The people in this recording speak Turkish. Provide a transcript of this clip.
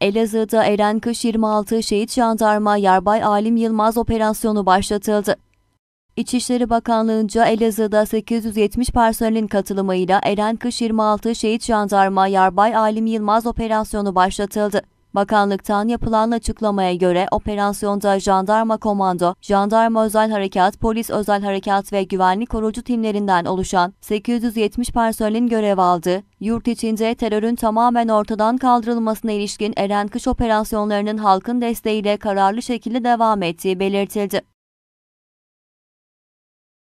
Elazığ'da Erenkış 26 şehit jandarma Yarbay Alim Yılmaz operasyonu başlatıldı. İçişleri Bakanlığı'nca Elazığ'da 870 personelin katılımıyla Erenkış 26 şehit jandarma Yarbay Alim Yılmaz operasyonu başlatıldı. Bakanlıktan yapılan açıklamaya göre operasyonda jandarma komando, jandarma özel harekat, polis özel harekat ve güvenlik korucu timlerinden oluşan 870 personelin görev aldı. Yurt içinde terörün tamamen ortadan kaldırılmasına ilişkin Eren Kış operasyonlarının halkın desteğiyle kararlı şekilde devam ettiği belirtildi.